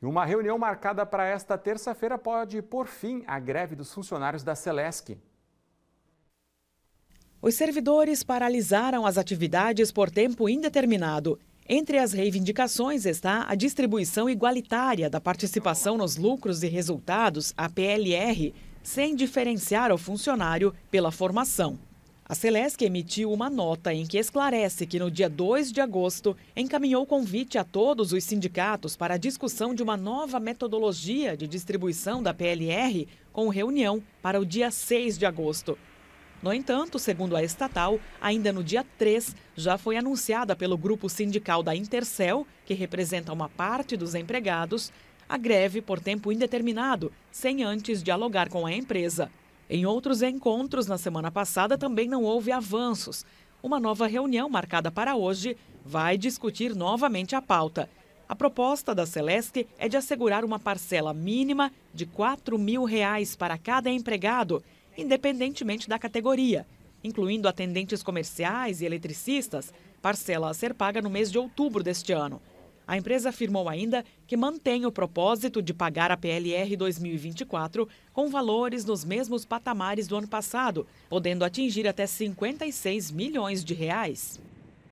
E uma reunião marcada para esta terça-feira pode pôr fim à greve dos funcionários da Celesc. Os servidores paralisaram as atividades por tempo indeterminado. Entre as reivindicações está a distribuição igualitária da participação nos lucros e resultados, a PLR, sem diferenciar o funcionário pela formação. A Celesc emitiu uma nota em que esclarece que no dia 2 de agosto encaminhou convite a todos os sindicatos para a discussão de uma nova metodologia de distribuição da PLR com reunião para o dia 6 de agosto. No entanto, segundo a estatal, ainda no dia 3 já foi anunciada pelo grupo sindical da Intercel, que representa uma parte dos empregados, a greve por tempo indeterminado, sem antes dialogar com a empresa. Em outros encontros na semana passada também não houve avanços. Uma nova reunião marcada para hoje vai discutir novamente a pauta. A proposta da Celesc é de assegurar uma parcela mínima de R$ mil reais para cada empregado, independentemente da categoria, incluindo atendentes comerciais e eletricistas, parcela a ser paga no mês de outubro deste ano. A empresa afirmou ainda que mantém o propósito de pagar a PLR 2024 com valores nos mesmos patamares do ano passado, podendo atingir até 56 milhões de reais.